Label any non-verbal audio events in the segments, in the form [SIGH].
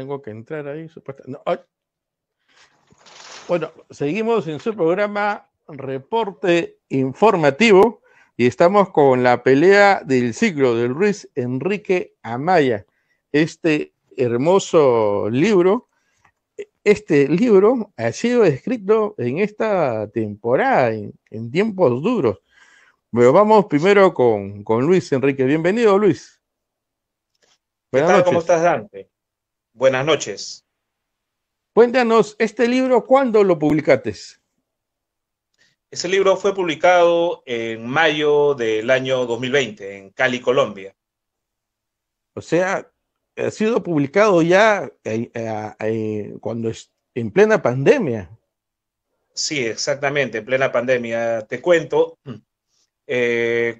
tengo que entrar ahí, supuestamente. bueno, seguimos en su programa Reporte Informativo y estamos con la pelea del ciclo del Luis Enrique Amaya. Este hermoso libro, este libro ha sido escrito en esta temporada, en, tiempos duros. Pero vamos primero con, con Luis Enrique. Bienvenido, Luis. Buenas ¿Cómo estás, Dante? Buenas noches. Cuéntanos, ¿este libro cuándo lo publicaste? Ese libro fue publicado en mayo del año 2020 en Cali, Colombia. O sea, ha sido publicado ya eh, eh, eh, cuando es en plena pandemia. Sí, exactamente, en plena pandemia. Te cuento,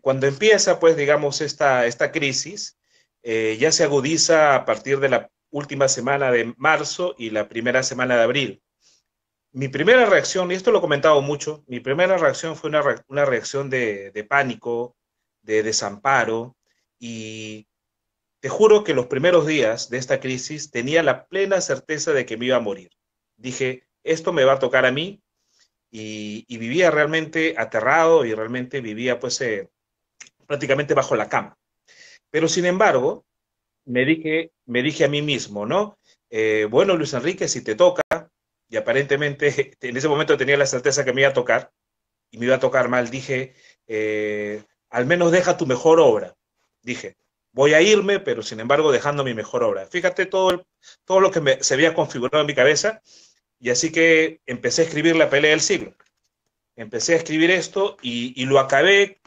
cuando empieza, pues, digamos, esta, esta crisis, ya se agudiza a partir de la última semana de marzo y la primera semana de abril. Mi primera reacción, y esto lo he comentado mucho, mi primera reacción fue una, reacción de, pánico, de desamparo, y te juro que los primeros días de esta crisis tenía la plena certeza de que me iba a morir. Dije, esto me va a tocar a mí, y, vivía realmente aterrado y realmente vivía pues eh, prácticamente bajo la cama. Pero sin embargo, me dije, me dije a mí mismo, ¿no? Eh, bueno, Luis Enrique, si te toca, y aparentemente [LAUGHS] en ese momento tenía la certeza que me iba a tocar, y me iba a tocar mal, dije, eh, al menos deja tu mejor obra. Dije, voy a irme, pero sin embargo dejando mi mejor obra. Fíjate todo, todo lo que se había configurado en mi cabeza, y así que empecé a escribir la pelea del siglo. Empecé a escribir esto y, lo acabé,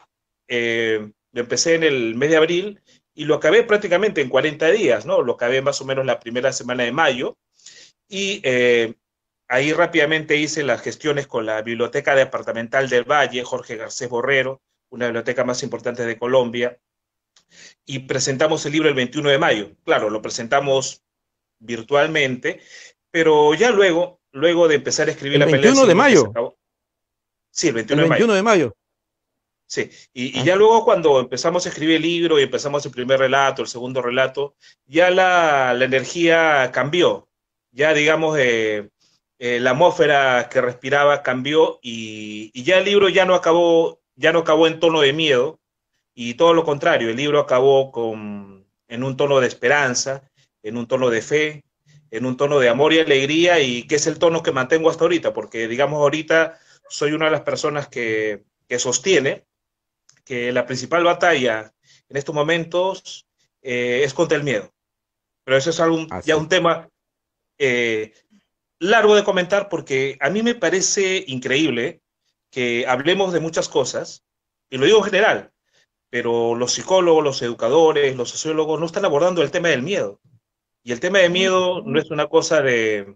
eh, lo empecé en el mes de abril y lo acabé prácticamente en 40 días, ¿no? Lo acabé más o menos la primera semana de mayo y eh, ahí rápidamente hice las gestiones con la Biblioteca Departamental del Valle, Jorge Garcés Borrero, una biblioteca más importante de Colombia, y presentamos el libro el 21 de mayo. Claro, lo presentamos virtualmente, pero ya luego, luego de empezar a escribir el la 21 ¿El 21 de mayo. Sí, el 21, el 21 De mayo. Sí, y, ya luego cuando empezamos a escribir el libro y empezamos el primer relato, el segundo relato, ya la, energía cambió, ya digamos, eh, eh, la atmósfera que respiraba cambió y, ya el libro ya no acabó, ya no acabó en tono de miedo y todo lo contrario, el libro acabó con, en un tono de esperanza, en un tono de fe, en un tono de amor y alegría y que es el tono que mantengo hasta ahorita, porque digamos ahorita soy una de las personas que, que sostiene que la principal batalla en estos momentos eh, es contra el miedo. Pero eso es ah, ya un tema eh, largo de comentar porque a mí me parece increíble que hablemos de muchas cosas, y lo digo en general, pero los psicólogos, los educadores, los sociólogos no están abordando el tema del miedo. Y el tema del miedo no es una cosa de,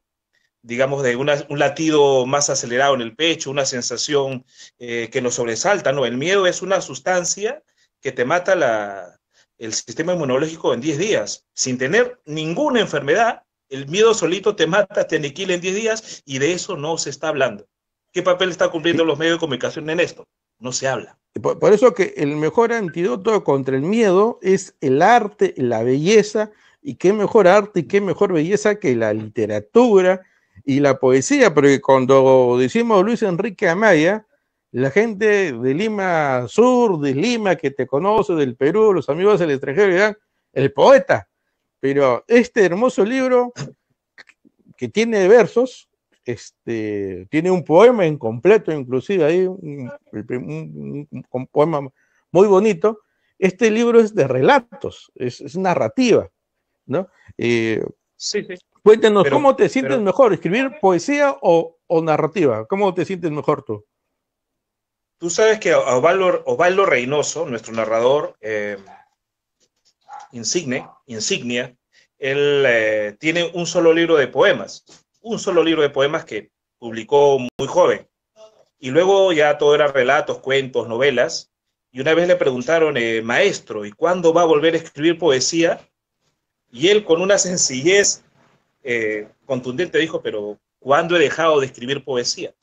digamos, de un latido más acelerado en el pecho, una sensación eh, que nos sobresalta, ¿no? El miedo es una sustancia que te mata la, el sistema inmunológico en 10 días. Sin tener ninguna enfermedad, el miedo solito te mata, te aniquila en 10 días y de eso no se está hablando. ¿Qué papel están cumpliendo los medios de comunicación en esto? No se habla. Por, por eso que el mejor antídoto contra el miedo es el arte, la belleza, y qué mejor arte y qué mejor belleza que la literatura, y la poesía, porque cuando decimos Luis Enrique Amaya, la gente de Lima Sur, de Lima, que te conoce, del Perú, los amigos del extranjero, dirán, el poeta. Pero este hermoso libro, que tiene versos, este, tiene un poema incompleto, inclusive ahí, un, poema muy bonito. Este libro es de relatos, es, narrativa, ¿no? Eh, sí, sí. Cuéntenos, ¿cómo te sientes mejor? ¿Escribir poesía o, narrativa? ¿Cómo te sientes mejor tú? Tú sabes que Ovaldo, Ovaldo Reynoso, nuestro narrador eh, insigne, insignia, él eh, tiene un solo libro de poemas, un solo libro de poemas que publicó muy joven. Y luego ya todo era relatos, cuentos, novelas. Y una vez le preguntaron, eh, maestro, ¿y cuándo va a volver a escribir poesía? Y él con una sencillez eh, contundente, dijo, pero ¿cuándo he dejado de escribir poesía?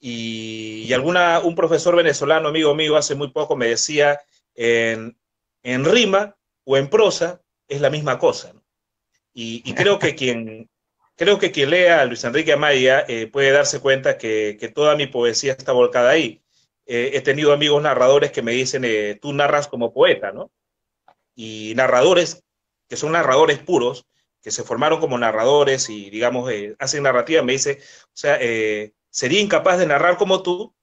Y, alguna, un profesor venezolano, amigo mío, hace muy poco me decía, en, en rima o en prosa es la misma cosa. Y, creo que quien... [LAUGHS] Creo que quien lea a Luis Enrique Amaya eh, puede darse cuenta que, toda mi poesía está volcada ahí. Eh, he tenido amigos narradores que me dicen, tú narras como poeta, ¿no? Y narradores que son narradores puros, que se formaron como narradores y, digamos, eh, hacen narrativa, me dice, o sea, eh, sería incapaz de narrar como tú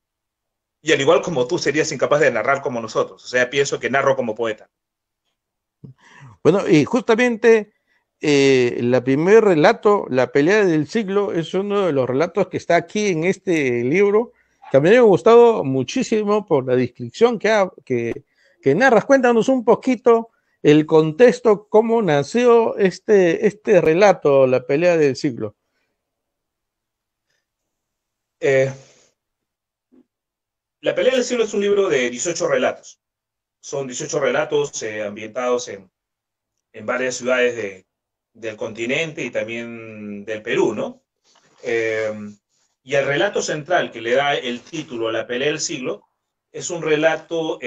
y al igual como tú serías incapaz de narrar como nosotros. O sea, pienso que narro como poeta. Bueno, y justamente el eh, primer relato, La pelea del siglo, es uno de los relatos que está aquí en este libro, que a mí me ha gustado muchísimo por la descripción que, que narras. Cuéntanos un poquito el contexto, cómo nació este, este relato, la pelea del siglo. Eh, la pelea del siglo es un libro de 18 relatos. Son 18 relatos eh, ambientados en, varias ciudades del continente y también del Perú, ¿no? Eh, y el relato central que le da el título a la pelea del siglo es un relato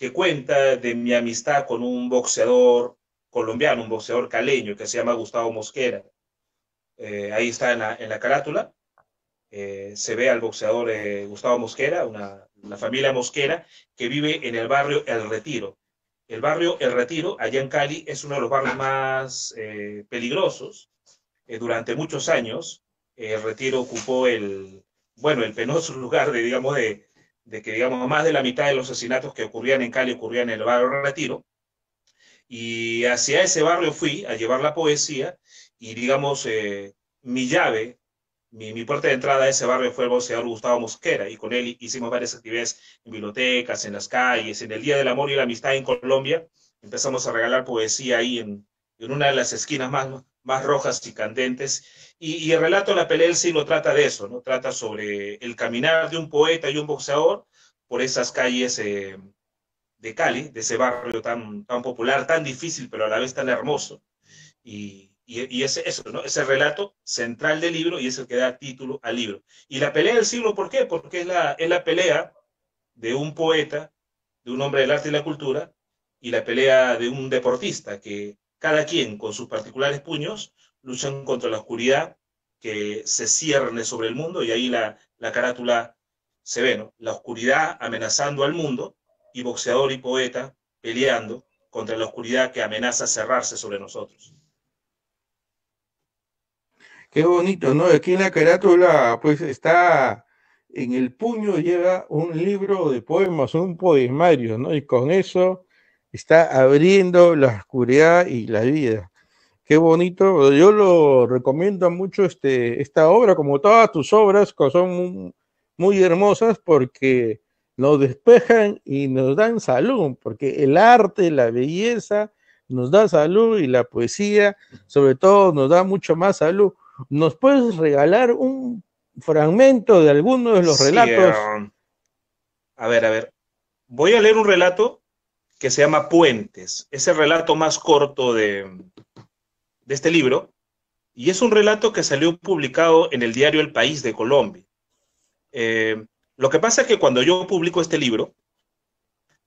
que cuenta de mi amistad con un boxeador colombiano, un boxeador caleño que se llama Gustavo Mosquera. Eh, ahí está en la, carátula. Eh, se ve al boxeador eh, Gustavo Mosquera, una, familia Mosquera que vive en el barrio El Retiro. El barrio El Retiro, allá en Cali, es uno de los barrios más peligrosos. durante muchos años, El Retiro ocupó el, bueno, el penoso [LAUGHS] lugar de, digamos, de, de que, digamos, más de la mitad de los asesinatos que ocurrían en Cali ocurrían en el barrio Retiro. Y hacia ese barrio fui a llevar la poesía y, digamos, eh, mi llave, mi, puerta de entrada a ese barrio fue el boxeador Gustavo Mosquera y con él hicimos varias actividades en bibliotecas, en las calles, en el Día del Amor y la Amistad en Colombia. Empezamos a regalar poesía ahí en, en una de las esquinas más, más rojas y candentes. Y, el relato La pelea del siglo trata de eso, ¿no? Trata sobre el caminar de un poeta y un boxeador por esas calles eh, de Cali, de ese barrio tan, tan popular, tan difícil, pero a la vez tan hermoso. Y, y, ese, eso, ¿no? ese relato central del libro y es el que da título al libro. Y la pelea del siglo, ¿por qué? Porque es la, es la pelea de un poeta, de un hombre del arte y la cultura, y la pelea de un deportista que cada quien con sus particulares puños, luchan contra la oscuridad que se cierne sobre el mundo y ahí la, la carátula se ve, ¿no? La oscuridad amenazando al mundo y boxeador y poeta peleando contra la oscuridad que amenaza cerrarse sobre nosotros. Qué bonito, ¿no? Aquí en la carátula, pues está en el puño, llega un libro de poemas, un poemario, ¿no? Y con eso está abriendo la oscuridad y la vida. Qué bonito, yo lo recomiendo mucho este, esta obra, como todas tus obras, que son muy hermosas porque nos despejan y nos dan salud, porque el arte, la belleza nos da salud y la poesía sobre todo nos da mucho más salud. ¿Nos puedes regalar un fragmento de alguno de los relatos? a ver, a ver. Voy a leer un relato que se llama Puentes. Es el relato más corto de, este libro y es un relato que salió publicado en el diario El País de Colombia. Eh, lo que pasa es que cuando yo publico este libro,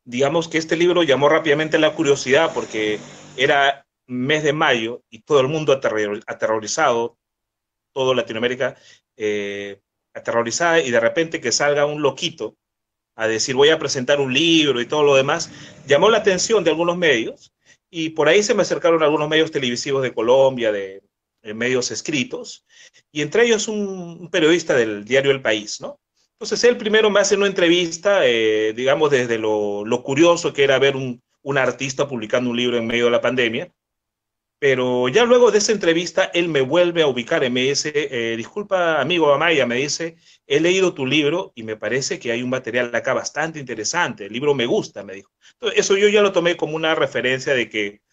digamos que este libro llamó rápidamente la curiosidad porque era mes de mayo y todo el mundo aterrorizado, todo Latinoamérica eh, aterrorizada y de repente que salga un loquito a decir voy a presentar un libro y todo lo demás, llamó la atención de algunos medios y por ahí se me acercaron algunos medios televisivos de Colombia, de, eh, medios escritos, y entre ellos un, periodista del diario El País, ¿no? Entonces él primero me hace una entrevista, eh, digamos, desde lo, curioso que era ver un, un artista publicando un libro en medio de la pandemia, pero ya luego de esa entrevista, él me vuelve a ubicar y me dice, eh, disculpa amigo Amaya, me dice, he leído tu libro y me parece que hay un material acá bastante interesante, el libro me gusta, me dijo. Entonces, eso yo ya lo tomé como una referencia de que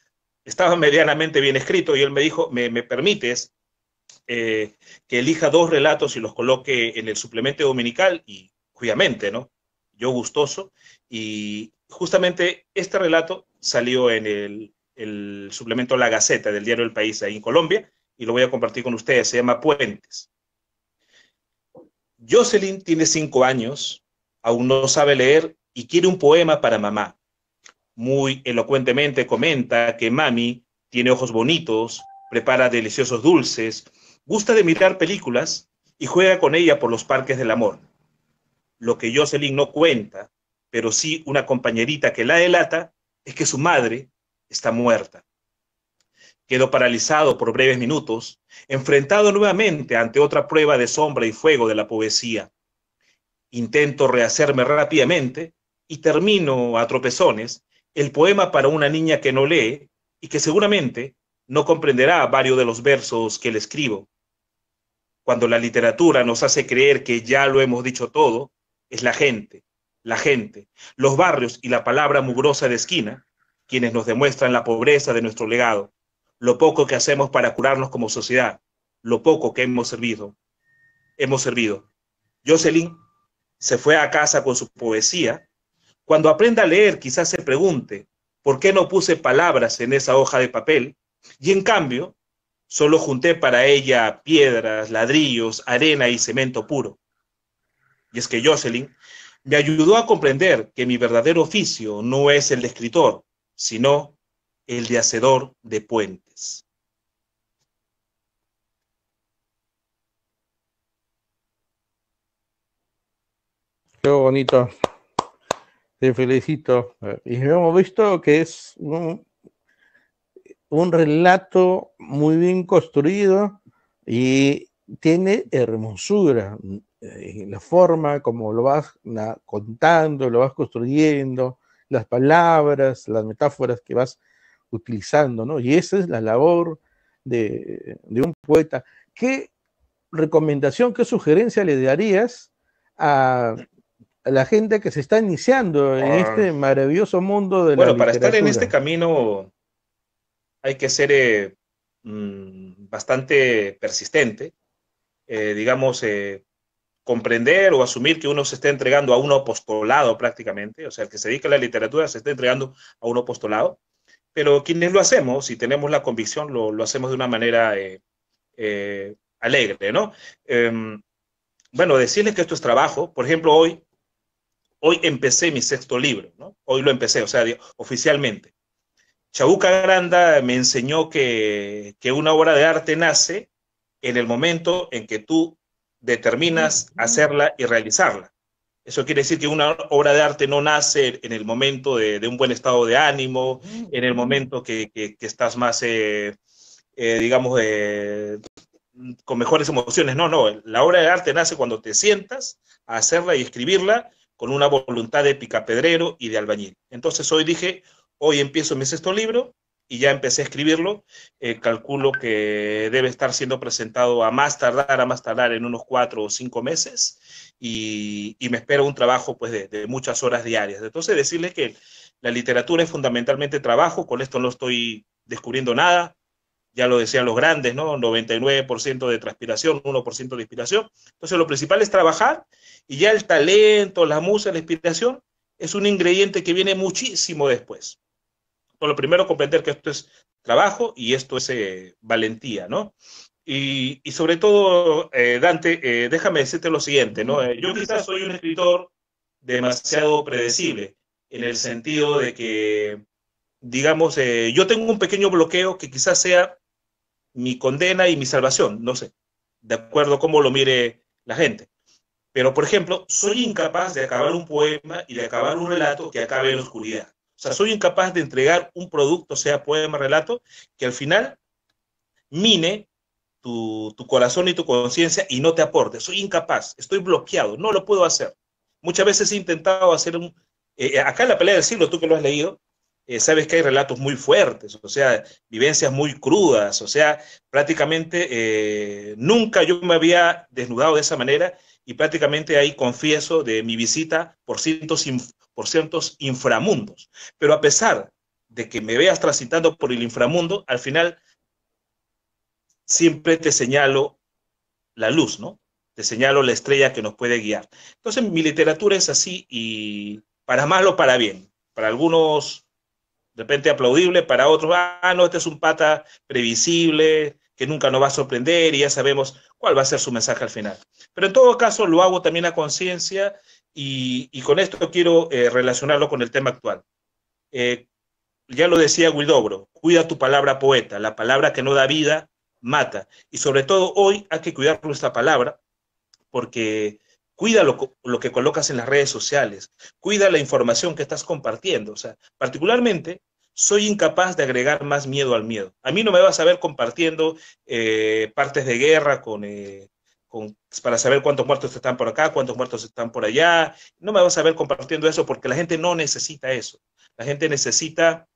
estaba medianamente bien escrito y él me dijo, me, permites eh, que elija dos relatos y los coloque en el suplemento dominical y obviamente, ¿no? Yo gustoso y justamente este relato salió en el el suplemento La Gaceta del diario del País ahí en Colombia y lo voy a compartir con ustedes. Se llama Puentes. Jocelyn tiene cinco años, aún no sabe leer y quiere un poema para mamá. Muy elocuentemente comenta que mami tiene ojos bonitos, prepara deliciosos dulces, gusta de mirar películas y juega con ella por los parques del amor. Lo que Jocelyn no cuenta, pero sí una compañerita que la delata, es que su madre está muerta. Quedo paralizado por breves minutos, enfrentado nuevamente ante otra prueba de sombra y fuego de la poesía. Intento rehacerme rápidamente y termino a tropezones el poema para una niña que no lee y que seguramente no comprenderá varios de los versos que le escribo. Cuando la literatura nos hace creer que ya lo hemos dicho todo, es la gente, la gente, los barrios y la palabra mugrosa de esquina quienes nos demuestran la pobreza de nuestro legado, lo poco que hacemos para curarnos como sociedad, lo poco que hemos servido. Hemos servido. Jocelyn se fue a casa con su poesía. Cuando aprenda a leer, quizás se pregunte, ¿por qué no puse palabras en esa hoja de papel? Y en cambio, solo junté para ella piedras, ladrillos, arena y cemento puro. Y es que Jocelyn me ayudó a comprender que mi verdadero oficio no es el de escritor, sino el de hacedor de puentes. Qué bonito. Te felicito. Y hemos visto que es un, relato muy bien construido y tiene hermosura. en La forma como lo vas contando, lo vas construyendo, las palabras, las metáforas que vas utilizando, ¿no? Y esa es la labor de, un poeta. ¿Qué recomendación, qué sugerencia le darías a, la gente que se está iniciando en ah. este maravilloso mundo de bueno, para estar en este camino hay que ser eh, mm, bastante persistente, eh, digamos, eh, comprender o asumir que uno se está entregando a un apostolado prácticamente, o sea, el que se dedica a la literatura se está entregando a un apostolado, pero quienes lo hacemos, si tenemos la convicción, lo, hacemos de una manera eh, eh, alegre, ¿no? Em, bueno, decirles que esto es trabajo, por ejemplo, hoy, hoy empecé mi sexto libro, ¿no? Hoy lo empecé, o sea, oficialmente. Chabuca Granda me enseñó que, que una obra de arte nace en el momento en que tú determinas hacerla y realizarla. Eso quiere decir que una obra de arte no nace en el momento de, un buen estado de ánimo, en el momento que, estás más, eh, eh, digamos, con mejores emociones. No, no, la obra de arte nace cuando te sientas a hacerla y escribirla con una voluntad de picapedrero y de albañil. Entonces hoy dije, hoy empiezo mi sexto libro, y ya empecé a escribirlo. Eh, calculo que debe estar siendo presentado a más tardar, a más tardar en unos cuatro o cinco meses y, me espero un trabajo pues de, muchas horas diarias. Entonces decirles que la literatura es fundamentalmente trabajo, con esto no estoy descubriendo nada, ya lo decían los grandes, ¿no? 99% de transpiración, 1% de inspiración. Entonces lo principal es trabajar y ya el talento, la musa, la inspiración es un ingrediente que viene muchísimo después lo primero, comprender que esto es trabajo y esto es eh, valentía, ¿no? Y, sobre todo, eh, Dante, eh, déjame decirte lo siguiente, ¿no? yo quizás soy un escritor demasiado predecible, en el sentido de que, digamos, yo tengo un pequeño bloqueo que quizás sea mi condena y mi salvación, no sé, de acuerdo a cómo lo mire la gente. Pero, por ejemplo, soy incapaz de acabar un poema y de acabar un relato que acabe en oscuridad. O sea, soy incapaz de entregar un producto, sea poema, relato, que al final mine tu, corazón y tu conciencia y no te aporte. Soy incapaz, estoy bloqueado, no lo puedo hacer. Muchas veces he intentado hacer un... Eh, eh, acá en la pelea del siglo, tú que lo has leído, eh, sabes que hay relatos muy fuertes, o sea, vivencias muy crudas, o sea, prácticamente nunca yo me había desnudado de esa manera y prácticamente ahí confieso de mi visita por sin por ciertos inframundos. Pero a pesar de que me veas transitando por el inframundo, al final siempre te señalo la luz, ¿no? Te señalo la estrella que nos puede guiar. Entonces, mi literatura es así y para malo, para bien. Para algunos, de repente aplaudible, para otros, ah, no, este es un pata previsible, que nunca nos va a sorprender y ya sabemos cuál va a ser su mensaje al final. Pero en todo caso, lo hago también a conciencia y, con esto quiero eh, relacionarlo con el tema actual. Eh, ya lo decía Guidobro, cuida tu palabra poeta, la palabra que no da vida mata. Y sobre todo hoy hay que cuidar nuestra palabra porque cuida lo, que colocas en las redes sociales, cuida la información que estás compartiendo. O sea, particularmente, soy incapaz de agregar más miedo al miedo. A mí no me vas a ver compartiendo eh, partes de guerra con, para saber cuántos muertos están por acá, cuántos muertos están por allá. No me vas a ver compartiendo eso porque la gente no necesita eso. La gente necesita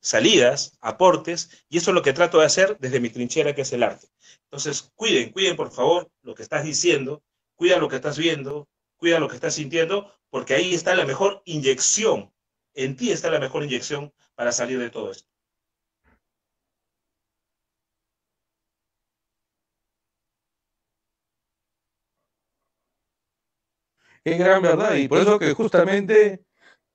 salidas, aportes, y eso es lo que trato de hacer desde mi trinchera, que es el arte. Entonces, cuiden, cuiden por favor lo que estás diciendo, cuida lo que estás viendo, cuida lo que estás sintiendo, porque ahí está la mejor inyección, en ti está la mejor inyección para salir de todo esto. Qué gran verdad. Y por eso que justamente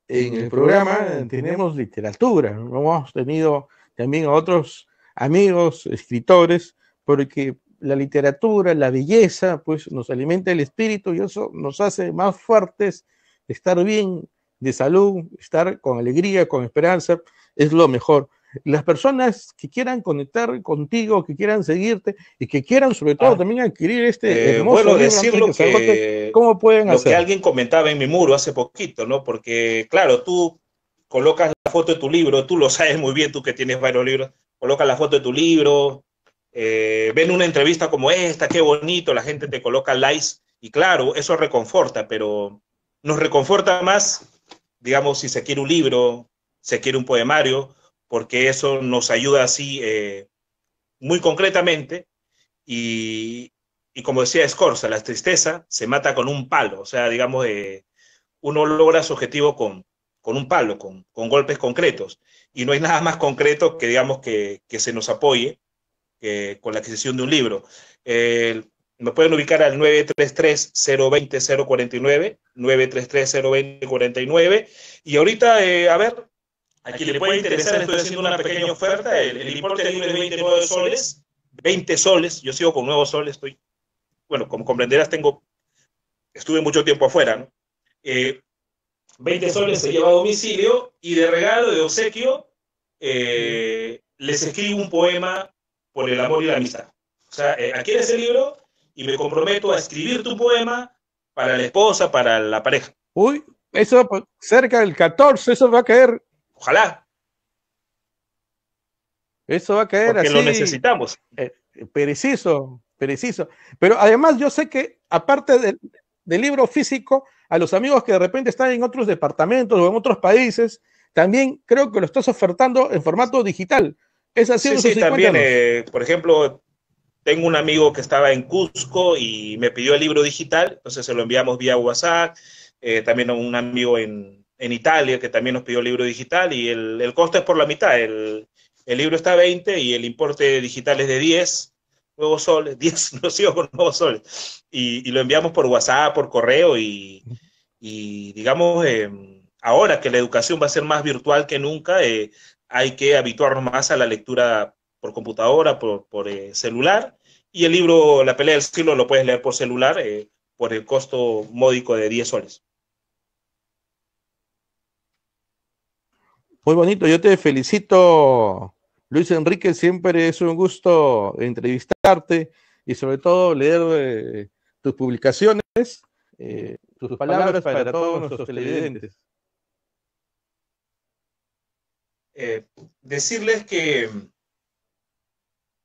en el programa tenemos literatura. Hemos tenido también a otros amigos, escritores, porque la literatura, la belleza, pues nos alimenta el espíritu y eso nos hace más fuertes, estar bien de salud, estar con alegría, con esperanza, es lo mejor las personas que quieran conectar contigo, que quieran seguirte y que quieran sobre todo ah. también adquirir este eh, hermoso bueno, libro que, ¿cómo pueden lo que alguien comentaba en mi muro hace poquito, ¿no? Porque claro, tú colocas la foto de tu libro, tú lo sabes muy bien, tú que tienes varios libros, colocas la foto de tu libro, eh, ven una entrevista como esta, qué bonito, la gente te coloca likes y claro, eso reconforta, pero nos reconforta más, digamos, si se quiere un libro, se quiere un poemario porque eso nos ayuda así eh, muy concretamente y, como decía Scorza, la tristeza se mata con un palo, o sea, digamos, eh, uno logra su objetivo con, con un palo, con, golpes concretos y no hay nada más concreto que, digamos, que, se nos apoye eh, con la adquisición de un libro. me pueden ubicar al 933-020-049, 933-020-49 y ahorita, a ver, Aquí le puede interesar, estoy haciendo una pequeña oferta. El, importe libre es 29 soles, 20 soles. Yo sigo con nuevos soles, estoy. Bueno, como comprenderás, tengo. Estuve mucho tiempo afuera, ¿no? 20 eh, soles se lleva a domicilio y de regalo, de obsequio, eh, les escribo un poema por el amor y la amistad. O sea, aquí es el libro y me comprometo a escribir tu poema para la esposa, para la pareja. Uy, eso cerca del 14, eso va a caer Ojalá. Eso va a caer Porque lo necesitamos. Eh, preciso, preciso. Pero además yo sé que, aparte del, libro físico, a los amigos que de repente están en otros departamentos o en otros países, también creo que lo estás ofertando en formato digital. Es así. Sí, sí también, eh, por ejemplo, tengo un amigo que estaba en Cusco y me pidió el libro digital, entonces se lo enviamos vía WhatsApp, eh, también un amigo en, en Italia, que también nos pidió el libro digital, y el, el costo es por la mitad. El, el, libro está a 20 y el importe digital es de 10 nuevos soles, 10 [LAUGHS] no con nuevos soles. Y, y, lo enviamos por WhatsApp, por correo, y, y digamos, em, ahora que la educación va a ser más virtual que nunca, eh, hay que habituarnos más a la lectura por computadora, por, por eh, celular, y el libro La pelea del siglo lo puedes leer por celular eh, por el costo módico de 10 soles. Muy bonito, yo te felicito, Luis Enrique, siempre es un gusto entrevistarte y sobre todo leer eh, tus publicaciones, eh, tus, palabras, para, todos nuestros televidentes. Eh, decirles que,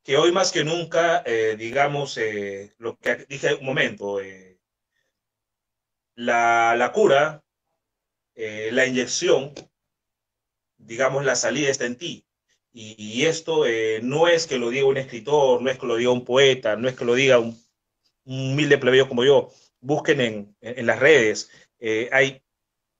que hoy más que nunca, digamos, lo que dije un momento, la, la, cura, la inyección, digamos, la salida está en ti. Y, esto eh, no es que lo diga un escritor, no es que lo diga un poeta, no es que lo diga un, un humilde plebeyo como yo. Busquen en, las redes. Eh, hay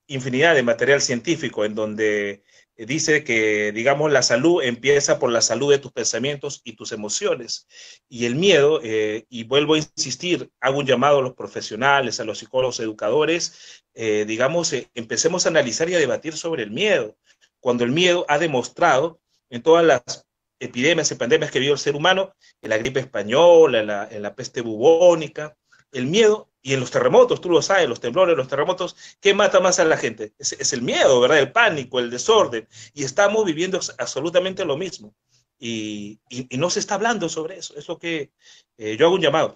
infinidad de material científico en donde dice que, digamos, la salud empieza por la salud de tus pensamientos y tus emociones. Y el miedo, eh, y vuelvo a insistir, hago un llamado a los profesionales, a los psicólogos, educadores, digamos, empecemos a analizar y a debatir sobre el miedo cuando el miedo ha demostrado en todas las epidemias y pandemias que vivió el ser humano, en la gripe española, en la, peste bubónica, el miedo y en los terremotos, tú lo sabes, los temblores, los terremotos, ¿qué mata más a la gente? Es, el miedo, ¿verdad? El pánico, el desorden. Y estamos viviendo absolutamente lo mismo. Y, no se está hablando sobre eso. Es lo que eh, yo hago un llamado.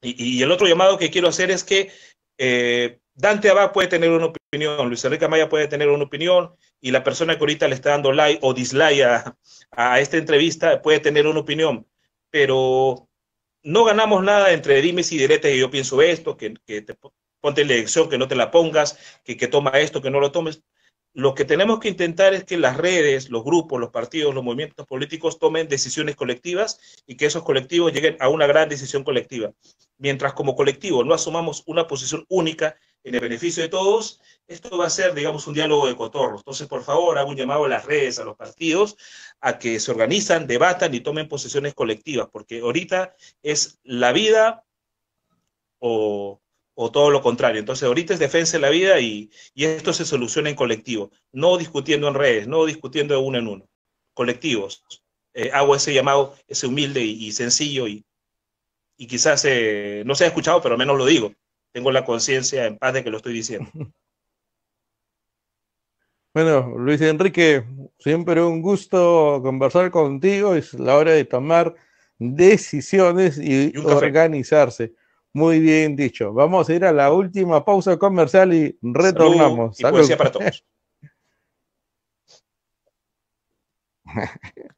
Y, el otro llamado que quiero hacer es que eh, Dante Abad puede tener una opinión, Luis Enrique Maya puede tener una opinión, y la persona que ahorita le está dando like o dislike a, esta entrevista puede tener una opinión, pero no ganamos nada entre dimes y diretes que yo pienso esto, que, te ponte la elección, que no te la pongas, que, que toma esto, que no lo tomes. Lo que tenemos que intentar es que las redes, los grupos, los partidos, los movimientos políticos tomen decisiones colectivas y que esos colectivos lleguen a una gran decisión colectiva. Mientras como colectivo no asumamos una posición única en el beneficio de todos, esto va a ser, digamos, un diálogo de cotorros. Entonces, por favor, hago un llamado a las redes, a los partidos, a que se organizan, debatan y tomen posiciones colectivas, porque ahorita es la vida o, todo lo contrario. Entonces, ahorita es defensa de la vida y, esto se soluciona en colectivo, no discutiendo en redes, no discutiendo uno en uno, colectivos. Eh, hago ese llamado, ese humilde y, sencillo y, y quizás eh, no se ha escuchado, pero al menos lo digo tengo la conciencia en paz de que lo estoy diciendo. [LAUGHS] Bueno, Luis Enrique, siempre un gusto conversar contigo. Es la hora de tomar decisiones y, organizarse. Muy bien dicho. Vamos a ir a la última pausa comercial y retornamos. para todos. [LAUGHS]